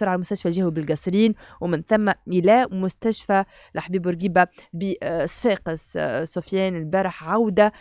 بسرعه مستشفى الجهوي بالقصرين ومن ثم الى مستشفى الحبيب بورقيبه بصفاقس آه، آه، سفيان البارح عوده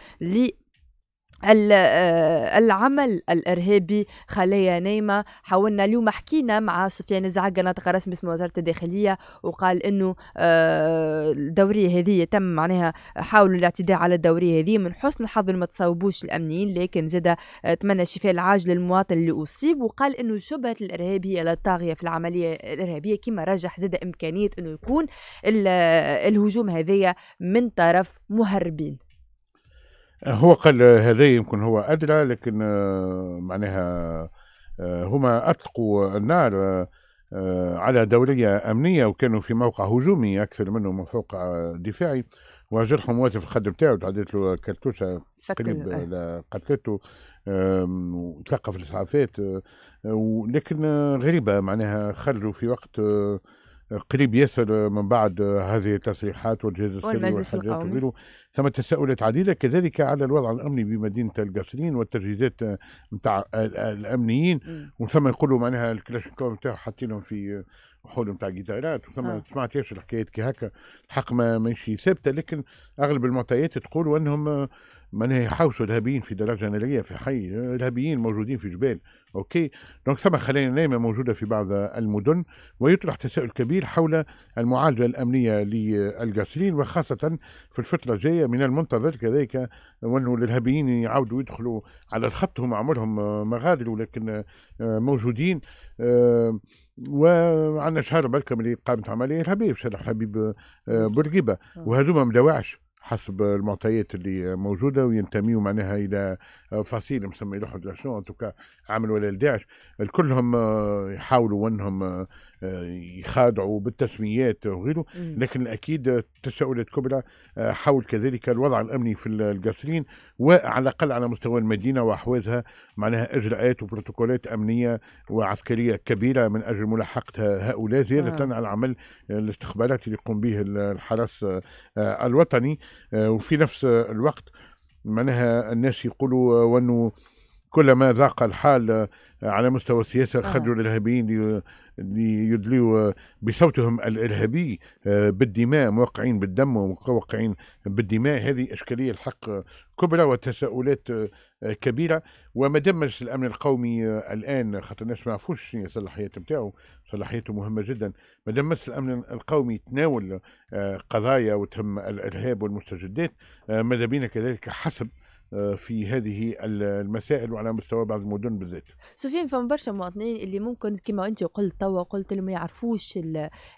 آه، العمل الارهابي خلايا نايمه حاولنا اليوم حكينا مع سفيان الزعقه ناطق رسمي باسم وزاره الداخليه وقال انه آه، الدوريه هذه تم معناها حاولوا الاعتداء على الدوريه هذه من حسن الحظ ما تصاوبوش الامنيين لكن زاد اتمنى الشفاء العاجل للمواطن اللي اصيب وقال انه شبهه الارهاب هي الطاغيه في العمليه الارهابيه كما رجح زاد امكانيه انه يكون الهجوم هذايا من طرف مهربين هو قال هذا يمكن هو أدرى لكن آه، معناها آه، هما أطلقوا النار آه، على دورية أمنية وكانوا في موقع هجومي أكثر منه من موقع دفاعي وجرحهم واقف في الخد بتاعه تعديت له كرتوشه قريب إيه. قتلته وتلقى في الاسعافات لكن غريبه معناها خرجوا في وقت قريب ياسر آه، من بعد آه، هذه التصريحات والجهاز السري ثم تساؤلات عديده كذلك على الوضع الامني بمدينه القصرين والتجهيزات نتاع آه، الامنيين وثم يقولوا معناها الكلاشينكوف نتاعو حاطينهم في حول نتاع جيتارات وثم آه. سمعتش الحكايات كي هكا الحق ماشي ثابته لكن اغلب المعطيات تقول انهم معناها يحوسوا الارهابيين في دراجه ناريه في حي الارهابيين موجودين في جبال اوكي دونك ثم خلايا نايمه موجوده في بعض المدن ويطرح تساؤل كبير حول المعالجه الامنيه للقاصرين وخاصه في الفتره الجايه من المنتظر كذلك وانه الارهابيين يعاودوا يدخلوا على الخط هم عمرهم ما غادروا لكن موجودين وعندنا شهر بركه اللي قامت عمليه ارهابيه في شارع حبيب بورقيبه آه. وهذوما من دواعش حسب المعطيات اللي موجوده وينتميوا معناها الى فصيل مسمي لوحد لاشون ان توكا عملوا ولا لداعش الكلهم آه، يحاولوا انهم آه، يخادعوا بالتسميات وغيره لكن اكيد تساؤلات كبرى آه، حول كذلك الوضع الامني في القصرين وعلى الاقل على مستوى المدينه واحوازها معناها اجراءات وبروتوكولات امنيه وعسكريه كبيره من اجل ملاحقه هؤلاء زياده آه. على العمل الاستخباراتي اللي يقوم به الحرس آه، آه، الوطني وفي نفس الوقت معناها الناس يقولوا وانه كلما ذاق الحال على مستوى السياسة خرجوا الإرهابيين ليدلوا بصوتهم الإرهابي آه، بالدماء موقعين بالدم وموقعين بالدماء هذه إشكالية الحق كبرى وتساؤلات آه، كبيرة وما دام مجلس الأمن القومي آه، الآن خاطر الناس ما يعرفوش صلاحيات نتاعو صلاحيته مهمة جدا ما دام مجلس الأمن القومي تناول قضايا وتم الإرهاب والمستجدات ماذا بينا كذلك حسب آه، في هذه المسائل وعلى مستوى بعض المدن بالذات. سفيان فما برشا مواطنين اللي ممكن كما انت قلت توا قلت اللي ما يعرفوش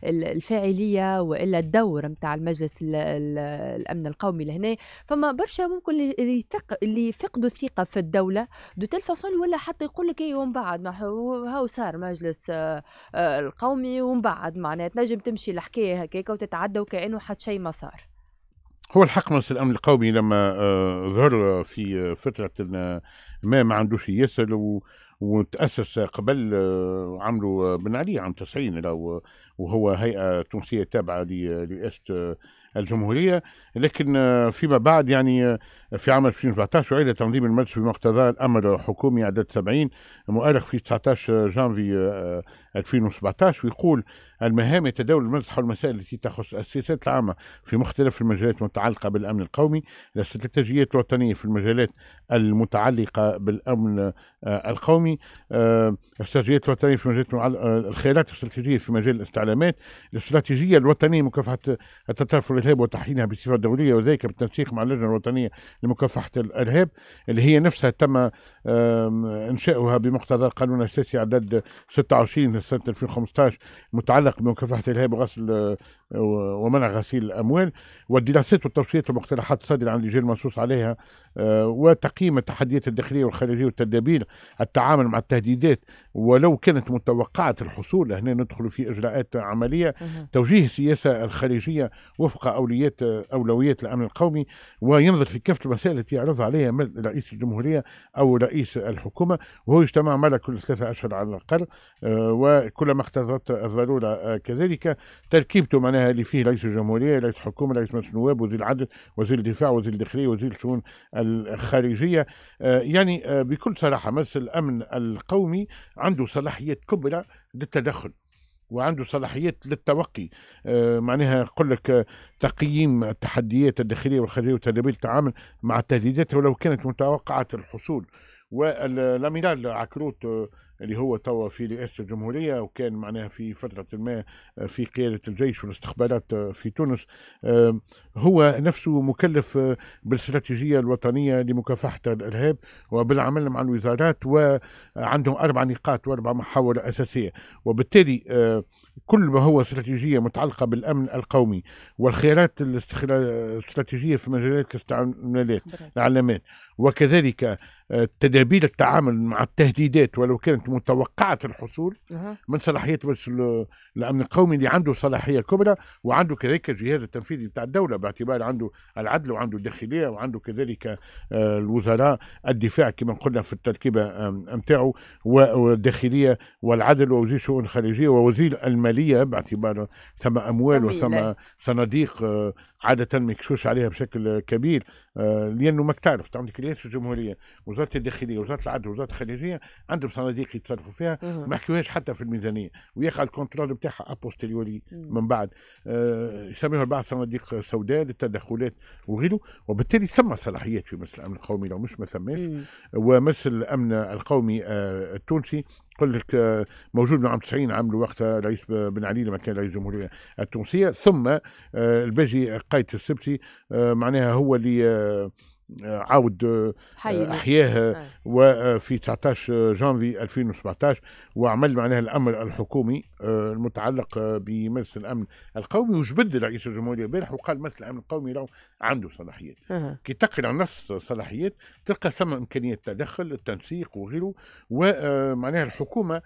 الفاعليه والا الدور نتاع المجلس الامن القومي لهنا فما برشا ممكن اللي اللي فقدوا الثقه في الدوله دو تيل فاسون ولا حتى يقول لك اي ومن بعد هاو صار مجلس آه، آه، القومي ومن بعد معناها تنجم تمشي الحكايه هكاك وتتعدى وكانه حتى شيء ما صار. هو الحق مجلس الامن القومي لما ظهر آه، في آه، فتره آه، ما ما عندوش ياسر وتاسس قبل عمرو بن علي عام 90 وهو هيئه تونسيه تابعه لرئاسه الجمهوريه لكن فيما بعد يعني في عام 2017 أعيد تنظيم المجلس بمقتضى الأمر الحكومي عدد 70 مؤرخ في 19 جانفي 2017 آه، ويقول المهام يتداول المجلس حول المسائل التي تخص السياسات العامة في مختلف المجالات المتعلقة بالأمن القومي الاستراتيجيات الوطنية في المجالات المتعلقة بالأمن آه، القومي الاستراتيجيات آه، الوطنية في مجال الخيارات الاستراتيجية في مجال الاستعلامات الاستراتيجية الوطنية مكافحة التطرف والإرهاب وتحيينها بصفة دولية وذلك بالتنسيق مع اللجنة الوطنية لمكافحة الإرهاب اللي هي نفسها تم إنشاؤها بمقتضى القانون الأساسي عدد 26 لسنة 2015 متعلق بمكافحة الإرهاب وغسل ومنع غسيل الأموال والدراسات والتوصيات والمقترحات الصادرة عن اللجان المنصوص عليها آه، وتقييم التحديات الداخلية والخارجية والتدابير التعامل مع التهديدات ولو كانت متوقعة الحصول هنا ندخل في إجراءات عملية توجيه السياسة الخارجية وفق أوليات آه، أولويات الأمن القومي وينظر في كافة الرسائل التي يعرض عليها رئيس الجمهورية أو رئيس الحكومة وهو يجتمع مرة كل ثلاثة أشهر على الأقل آه، وكلما اقتضت الضرورة آه، كذلك تركيبته معناها اللي فيه رئيس الجمهورية رئيس الحكومة رئيس مجلس النواب وزير العدل وزير الدفاع وزير الداخلية وزير الشؤون الخارجية آه، يعني بكل صراحة مجلس الأمن القومي عنده صلاحيات كبرى للتدخل وعنده صلاحيات للتوقي آه، معناها يقول لك آه، تقييم التحديات الداخليه والخارجيه وتدابير التعامل مع التهديدات ولو كانت متوقعه الحصول والاميرال عكروت آه، اللي هو توا في رئاسه الجمهوريه وكان معناها في فتره ما آه، في قياده الجيش والاستخبارات آه، في تونس هو نفسه مكلف بالاستراتيجيه الوطنيه لمكافحه الارهاب وبالعمل مع الوزارات وعندهم اربع نقاط واربع محاور اساسيه وبالتالي كل ما هو استراتيجيه متعلقه بالامن القومي والخيارات الاستراتيجيه في مجالات الاستعمالات الاعلامات وكذلك آه، تدابير التعامل مع التهديدات ولو كانت متوقعة الحصول من صلاحية مجلس الأمن القومي اللي عنده صلاحية كبرى وعنده كذلك الجهاز التنفيذي بتاع الدولة باعتبار عنده العدل وعنده الداخلية وعنده كذلك آه، الوزراء الدفاع كما قلنا في التركيبة نتاعو والداخلية والعدل ووزير الشؤون الخارجية ووزير المالية باعتبار ثم أموال وثم صناديق آه، عادة مكشوش عليها بشكل كبير لأنه ما تعرف عندك رئيس الجمهوريه وزاره الداخليه وزاره العدل وزاره الخارجيه عندهم صناديق يتصرفوا فيها ما يحكوهاش حتى في الميزانيه ويقع الكونترول بتاعها ابوستيريوري من بعد آه يسميها البعض صناديق سوداء للتدخلات وغيره وبالتالي ثم صلاحيات في مثل الامن القومي لو مش ما ثماش ومثل الامن القومي آه التونسي يقول لك آه، موجود من عام 90 عملوا وقتها رئيس بن علي لما كان رئيس الجمهوريه التونسيه ثم آه، الباجي قايد السبتي آه، معناها هو اللي عاود آه، احياه آه، آه. وفي 19 جانفي 2017 وعمل معناها الامر الحكومي المتعلق بمجلس الامن القومي وجبد رئيس الجمهوريه البارح وقال مجلس الامن القومي راهو عنده صلاحيات كي تقرا نص صلاحيات تلقى ثم امكانيه التدخل التنسيق وغيره ومعناها الحكومه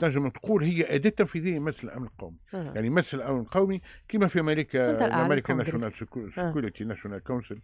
تنجم تقول هي اداه تنفيذيه مجلس الامن القومي يعني مجلس الامن القومي كما في امريكا امريكا ناشونال سكيورتي ناشونال كونسل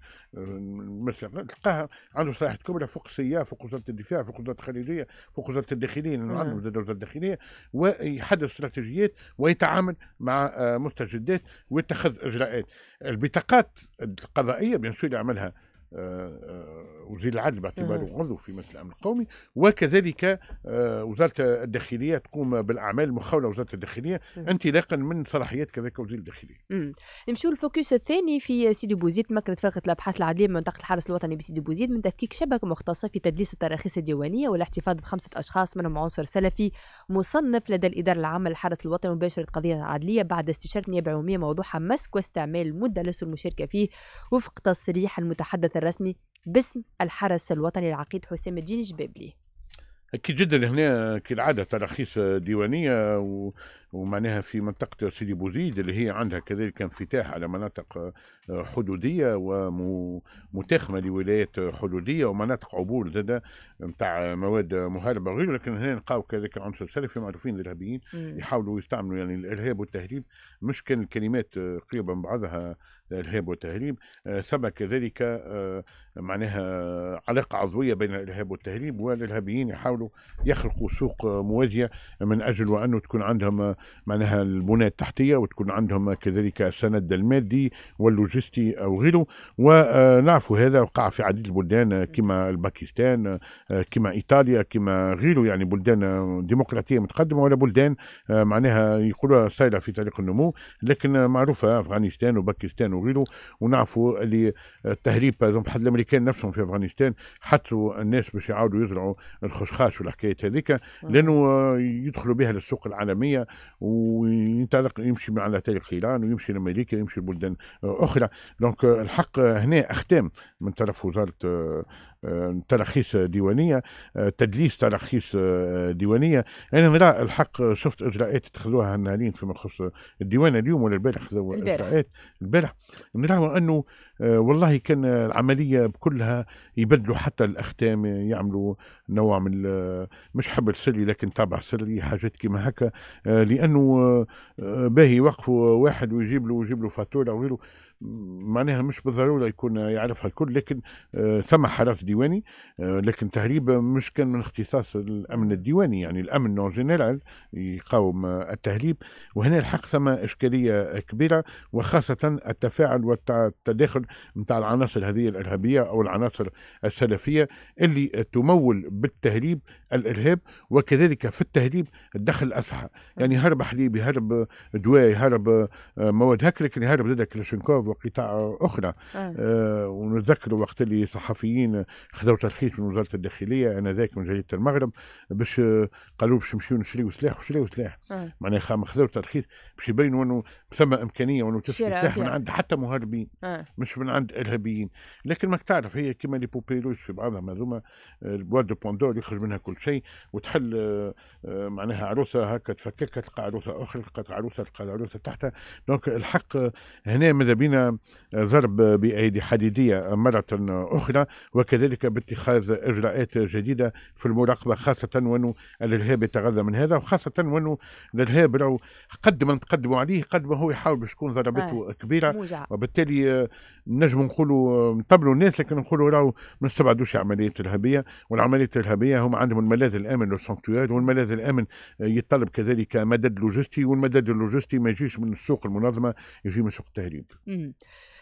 مثل كامله تلقاه عنده ساحه كبرى فوق السياح فوق وزاره الدفاع فوق وزاره الخارجيه فوق وزاره الداخليه لانه عنده وزاره الداخليه ويحدد استراتيجيات ويتعامل مع آه، مستجدات ويتخذ اجراءات البطاقات القضائيه بين يعملها آه، آه، وزير العدل باعتباره عضو في مجلس الامن القومي وكذلك آه، وزاره الداخليه تقوم بالاعمال المخوله وزاره الداخليه انطلاقا من صلاحيات كذلك وزير الداخليه. أمم. نمشيو الفوكس الثاني في سيدي بوزيد مكنت فرقه الابحاث العدليه من منطقه الحرس الوطني بسيدي بوزيد من تفكيك شبكه مختصه في تدليس التراخيص الديوانيه والاحتفاظ بخمسه اشخاص منهم عنصر سلفي مصنف لدى الإدارة العامة للحرس الوطني مباشرة قضية العدليه بعد استشارة نيابة عمومية موضوعها مسك واستعمال لسوء المشاركة فيه وفق تصريح المتحدث الرسمي باسم الحرس الوطني العقيد حسام الدين جبابلي أكيد جدا هنا كالعادة تراخيص ديوانية و... ومعناها في منطقة سيدي بوزيد اللي هي عندها كذلك انفتاح على مناطق آه، حدودية ومتاخمة لولايات حدودية ومناطق عبور زادة نتاع مواد مهربة وغيره لكن هنا نلقاو كذلك عنصر سلفي معروفين الإرهابيين يحاولوا يستعملوا يعني الإرهاب والتهريب مش كان الكلمات آه، قريبة من بعضها الإرهاب والتهريب ثم آه، كذلك معناها علاقة عضوية بين الإرهاب والتهريب والإرهابيين يحاولوا يخلقوا سوق موازية من أجل وأنه تكون عندهم معناها البنى التحتيه وتكون عندهم كذلك السند المادي واللوجستي او غيره ونعرفوا هذا وقع في عديد البلدان كما الباكستان كما ايطاليا كما غيره يعني بلدان ديمقراطيه متقدمه ولا بلدان معناها يقولوا سائله في طريق النمو لكن معروفه افغانستان وباكستان وغيره ونعرفوا اللي التهريب بحد الامريكان نفسهم في افغانستان حثوا الناس باش يعاودوا يزرعوا الخشخاش والحكايات هذيك لانه يدخلوا بها للسوق العالميه وينطلق يمشي على طريق ايران ويمشي لامريكا يمشي لبلدان اخرى دونك euh, الحق هنا اختام من طرف وزاره آه، آه، تراخيص ديوانيه آه، تدليس تراخيص ديوانيه انا نرى الحق شفت اجراءات اتخذوها النهارين فيما يخص الديوان اليوم ولا البارح البارح البارح نراه انه آه، والله كان العملية بكلها يبدلوا حتى الأختام يعملوا نوع من مش حبل سري لكن تابع سري حاجات كما هكا آه، لأنه آه، باهي يوقفوا واحد ويجيب له ويجيب له فاتورة وغيره معناها مش بالضروره يكون يعرفها الكل لكن آه، ثم حرف ديواني آه، لكن تهريب مش كان من اختصاص الامن الديواني يعني الامن نون جينيرال يقاوم آه، التهريب وهنا الحق ثم اشكاليه كبيره وخاصه التفاعل والتداخل نتاع العناصر هذه الارهابيه او العناصر السلفيه اللي تمول بالتهريب الارهاب وكذلك في التهريب دخل الاسلحه يعني هرب حليب يهرب دواء يهرب مواد هكا لكن يهرب لدى كلاشينكوف وقطاع اخرى آه. آه. ونذكر وقت اللي صحفيين خذوا ترخيص من وزاره الداخليه انذاك من جريده المغرب باش آه، قالوا باش نمشيو نشريو سلاح وشريو سلاح آه. معناها خذوا ترخيص باش يبينوا انه ثم امكانيه وانه تشري سلاح من عند حتى مهربين آه. مش من عند ارهابيين لكن ماك تعرف هي كما لي بوبيروس في بعضهم هذوما آه، البواد دو بوندور يخرج منها كل شيء وتحل معناها عروسه هكا تفككها تلقى عروسه اخرى تلقى عروسه تلقى عروسه تحتها دونك الحق هنا ماذا بينا بين ضرب بأيدي حديدية مرة أخرى وكذلك باتخاذ إجراءات جديدة في المراقبة خاصة وأنه الإرهاب يتغذى من هذا وخاصة وأنه الإرهاب لو قد ما نتقدموا عليه قد ما هو يحاول باش تكون ضربته آه. كبيرة موجع. وبالتالي آه، نجم نقولوا آه، نطبلوا الناس لكن نقولوا راهو ما نستبعدوش عمليات إرهابية والعمليات الإرهابية هم عندهم الملاذ الآمن لو والملاذ الآمن آه، يتطلب كذلك مدد لوجستي والمدد اللوجستي ما يجيش من السوق المنظمة يجي من سوق التهريب. 嗯。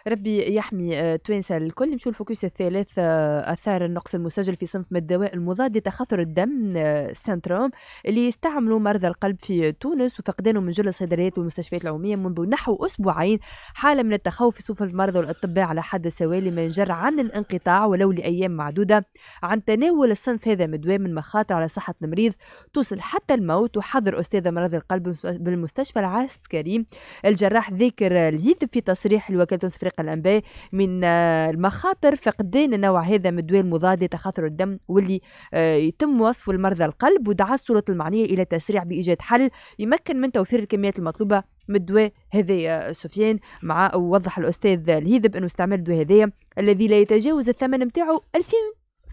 ربي يحمي آه، توينسا الكل نمشيو الفوكس الثالث آه، اثار النقص المسجل في صنف من الدواء المضاد لتخثر الدم آه، سنتروم اللي يستعملوا مرضى القلب في تونس وفقدانه من جل الصيدليات والمستشفيات العموميه منذ نحو اسبوعين حاله من التخوف في صفوف المرضى والاطباء على حد سواء لما ينجر عن الانقطاع ولو لايام معدوده عن تناول الصنف هذا من من مخاطر على صحه المريض توصل حتى الموت وحضر استاذ مرض القلب بالمستشفى العسكري الجراح ذكر الهيد في تصريح لوكاله فريق الانباء من آه، المخاطر فقدان النوع هذا من الدواء المضاد لتخاثر الدم واللي آه، يتم وصفه لمرضى القلب ودعا السلطه المعنيه الى التسريع بايجاد حل يمكن من توفير الكميات المطلوبه من الدواء هذايا آه، سفيان مع وضح الاستاذ الهيذب انه استعمال الدواء هذايا الذي لا يتجاوز الثمن نتاعه 2000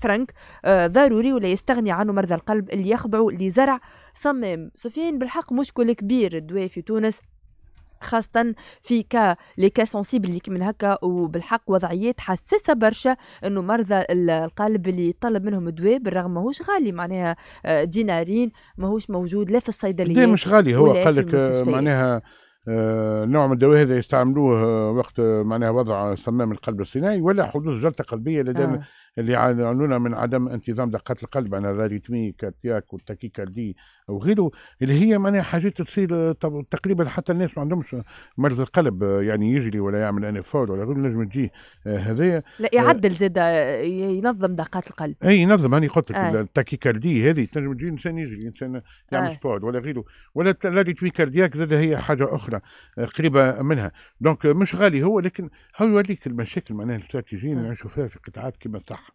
فرنك ضروري ولا يستغني عنه مرضى القلب اللي يخضعوا لزرع صمام سفيان بالحق مشكل كبير الدواء في تونس خاصة في كا لي كا سونسيبل اللي كيما هكا وبالحق وضعيات حساسة برشا انه مرضى القلب اللي يطلب منهم دواء بالرغم ماهوش غالي معناها آه، دينارين ماهوش موجود لا في الصيدليات مش غالي هو قال لك آه، معناها آه، نوع من الدواء هذا يستعملوه وقت معناها وضع صمام القلب الصناعي ولا حدوث جلطه قلبيه لدى آه. اللي يعانون من عدم انتظام دقات القلب انا الريتميك التياك والتاكيكاردي وغيره اللي هي معناها حاجات تصير تقريبا حتى الناس ما عندهمش مرض القلب يعني يجري ولا يعمل انفول ولا غيره نجم تجيه آه، هذايا لا آه، يعدل زاد آه، ينظم دقات القلب اي ينظم هاني قلت لك التاكيكاردي هذه تنجم تجي انسان يجري انسان يعمل سبور ولا غيره ولا كاردياك زاد هي حاجه اخرى قريبه منها دونك مش غالي هو لكن هو يوريك المشاكل معناها الاستراتيجيين اللي نعيشوا فيها في قطاعات كما الصحه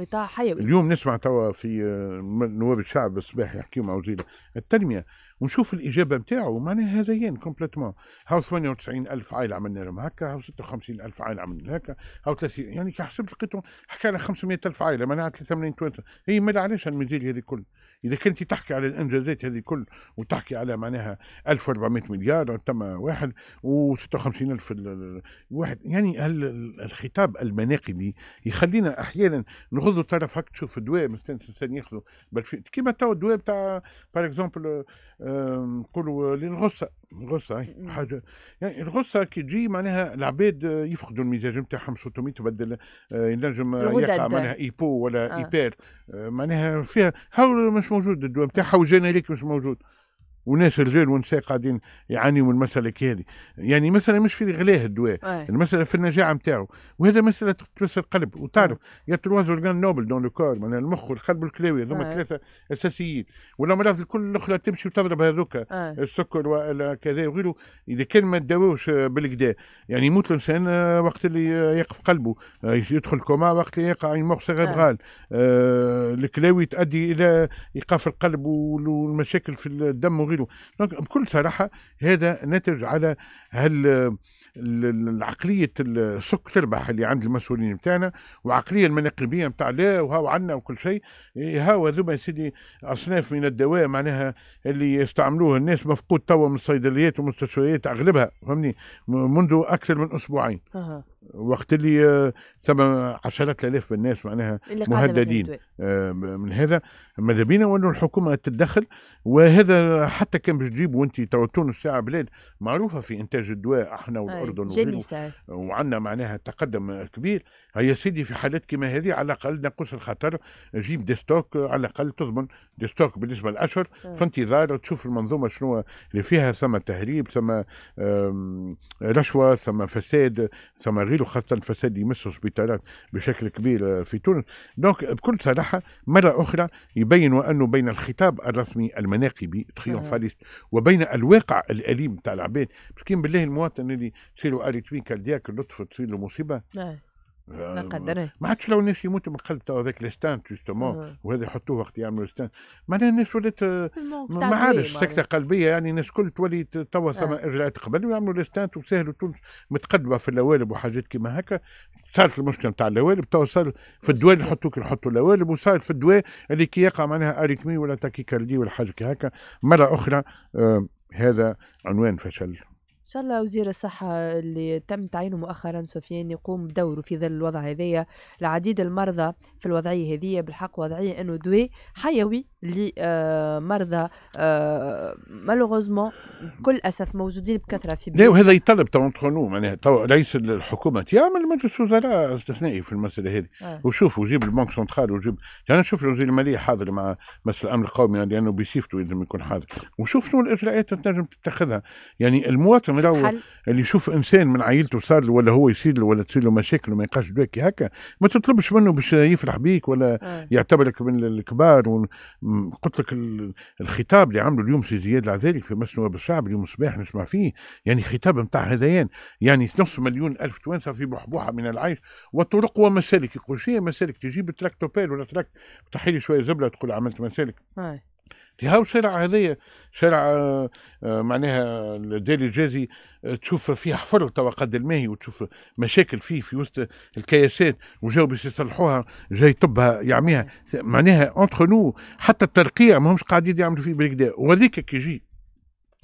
قطاع حيوي اليوم نسمع توا في آه، نواب الشعب الصباح يحكيوا مع وزير التنميه ونشوف الاجابه نتاعو معناها هذيان كومبليتمون هاو 98 الف عائله عملنا لهم هكا هاو 56 الف عائله عملنا هكا هاو 30 يعني كي حسبت لقيتهم حكى لنا 500 الف عائله معناها 3 ملايين هي مال علاش المزيل هذه كل اذا كنت تحكي على الانجازات هذه الكل وتحكي على معناها 1400 مليار تم واحد و 56 الف واحد يعني الخطاب المناقبي يخلينا احيانا نغضوا طرف هكا تشوف الدواء مثلا ياخذوا كيما تو الدواء بتاع باغ اكزومبل آه، نقولوا للغصه غصة إيه، نعم. حاجة يعني الغصة كي تجي معناها العباد يفقدوا المزاج نتاعهم سوتومي تبدل ينجم آه، يقع معناها ايبو ولا آه. ايبير آه، معناها فيها هاو مش موجود الدواء نتاعها وجينيريك مش موجود وناس رجال ونساء قاعدين يعانيوا من المساله هذه يعني مثلا مش في غلاه الدواء المساله في النجاعه نتاعو وهذا مساله تمس القلب وتعرف يا تروز اورجان نوبل دون لو كور معناها المخ والقلب والكلاوي هذوما ثلاثه اساسيين والامراض الكل الاخرى تمشي وتضرب هذوك السكر وكذا وغيره اذا كان ما تداووش بالكدا يعني يموت الانسان آه، وقت اللي يقف قلبه آه، يدخل كوما وقت اللي يقع يموخ سيريبرال آه، الكلاوي تؤدي الى ايقاف القلب والمشاكل في الدم وغيره وغيره بكل صراحة هذا نتج على هال العقلية السك تربح اللي عند المسؤولين بتاعنا وعقلية المناقبية بتاع لا وهاو عنا وكل شيء هاو ذوما يا سيدي أصناف من الدواء معناها اللي يستعملوه الناس مفقود توا من الصيدليات والمستشفيات أغلبها فهمني منذ أكثر من أسبوعين وقت اللي ثم آه، عشرات الالاف من الناس معناها مهددين آه، من هذا ماذا بينا وانه الحكومه تتدخل وهذا حتى كان باش تجيبوا انت تو تونس ساعه بلاد معروفه في انتاج الدواء احنا والاردن وعندنا معناها تقدم كبير هيا سيدي في حالات كما هذه على الاقل نقص الخطر جيب دي ستوك على الاقل تضمن دي ستوك بالنسبه للاشهر في انتظار تشوف المنظومه شنو اللي فيها ثم تهريب ثم رشوه ثم فساد ثم التغيير وخاصه الفساد يمس السبيطارات بشكل كبير في تونس دونك بكل صراحه مره اخرى يبين أنه بين الخطاب الرسمي المناقبي تخيونفاليست نعم. وبين الواقع الاليم تاع العباد مسكين بالله المواطن اللي تصير له اريتمي كاردياك لطفة تصير له مصيبه نعم. لا قدر إيه. ما عادش لو الناس يموتوا من قلب تو هذاك ليستانت جوستومون نعم. وهذا يحطوه وقت يعملوا ستانت معناها الناس ولات ما عادش سكته قلبيه يعني الناس الكل تولي توا ثم آه. رجعت قبل ويعملوا ستانت وسهلوا تونس متقدمه في اللوالب وحاجات كيما هكا صارت المشكله نتاع اللوالب تو صار في الدواء اللي يحطوك يحطوا اللوالب وصار في الدواء اللي كي يقع معناها اريتمي ولا تاكيكاردي ولا حاجه كي هكا مره اخرى آه هذا عنوان فشل شاء الله وزير الصحه اللي تم تعيينه مؤخرا سفيان يقوم بدوره في ظل الوضع هذية العديد المرضى في الوضعيه هذية بالحق وضعيه انه دواء حيوي لمرضى آه، آه، مالوغوزمون بكل اسف موجودين بكثره في لا وهذا يطلب تو انترونو معناها تو رئيس الحكومه يعمل مجلس وزراء استثنائي في المساله هذه آه. وشوف وجيب البنك سنترال وجيب انا نشوف وزير الماليه حاضر مع مسألة الامن القومي يعني لانه يعني بصفته لازم يكون حاضر وشوف شنو الاجراءات اللي تنجم تتخذها يعني المواطن اللي يشوف انسان من عائلته صار له ولا هو يصير له ولا تصير له مشاكل وما يلقاش باكي هكا ما تطلبش منه باش يفرح بيك ولا آه. يعتبرك من الكبار و... قلت لك الخطاب اللي عمله اليوم سي زياد العذاري في مجلس نواب الشعب اليوم الصباح نسمع فيه يعني خطاب نتاع هذيان يعني نص مليون الف توانسه في بحبوحه من العيش والطرق ومسالك يقول شيء مسالك تجيب تراك توبيل ولا تراك تحيلي شويه زبله تقول عملت مسالك. هاو شارع هذايا شارع آه، آه، معناها الديلي الجازي آه، تشوف فيه حفر توا قد الماهي وتشوف مشاكل فيه في وسط الكياسات وجاو باش يصلحوها جاي يطبها يعميها معناها اونتر نو حتى الترقيع ماهمش قاعدين يعملوا فيه بالكدا وهذيك كي يجي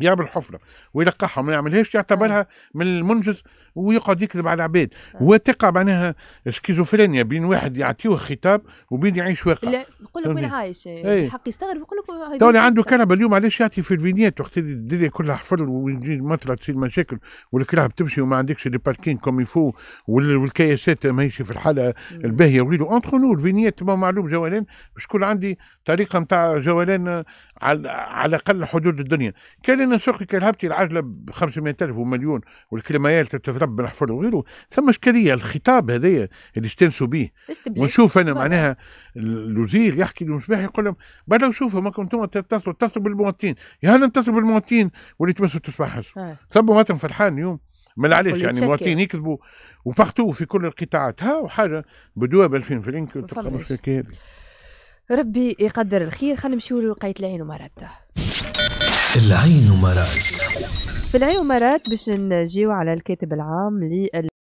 يعمل حفره ويلقحها ما يعملهاش يعتبرها أيوة. من المنجز ويقعد يكذب على العباد وتقع أيوة. معناها سكيزوفرينيا بين واحد يعطيه خطاب وبين يعيش واقع لا يقول لك وين عايش آه، إيه. الحق يستغرب يقول لك توني عنده كنبه اليوم علاش يعطي في الفينيات وقت اللي الدنيا كلها حفر ويجي مطره تصير مشاكل والكلاب تمشي وما عندكش لي باركين كوم يفو والكياسات ماهيش في الحاله الباهيه وغيره اونتخ نو الفينيات معلوم جولان باش عندي طريقه نتاع جولان آه، على على حدود الدنيا كان انا سوق الهبتي العجله ب 500000 ومليون والكلمات تضرب بالحفر وغيره ثم اشكاليه الخطاب هذايا اللي استنسوا به ونشوف انا معناها الوزير يحكي للمصباح يقول لهم بعد شوفوا ما كنتم تتصلوا اتصلوا بالمواطنين يا هل نتصلوا بالمواطنين واللي تمسوا تصبح آه. ثم مواطن فرحان اليوم ما علاش يعني مواطنين يكذبوا وبارتو في كل القطاعات ها وحاجه بدوها ب 2000 فرنك وتبقى مشكله ربي يقدر الخير خلينا نمشيو لوقايه العين ومرضته العين ومرض في العين ومرض باش نجيو على الكاتب العام لل